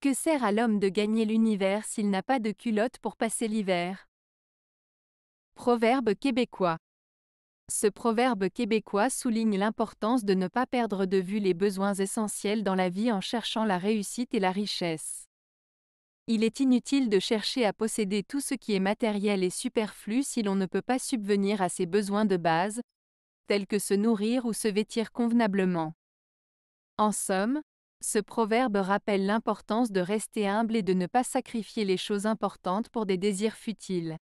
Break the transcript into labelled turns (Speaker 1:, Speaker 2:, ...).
Speaker 1: Que sert à l'homme de gagner l'univers s'il n'a pas de culotte pour passer l'hiver Proverbe québécois. Ce proverbe québécois souligne l'importance de ne pas perdre de vue les besoins essentiels dans la vie en cherchant la réussite et la richesse. Il est inutile de chercher à posséder tout ce qui est matériel et superflu si l'on ne peut pas subvenir à ses besoins de base, tels que se nourrir ou se vêtir convenablement. En somme, ce proverbe rappelle l'importance de rester humble et de ne pas sacrifier les choses importantes pour des désirs futiles.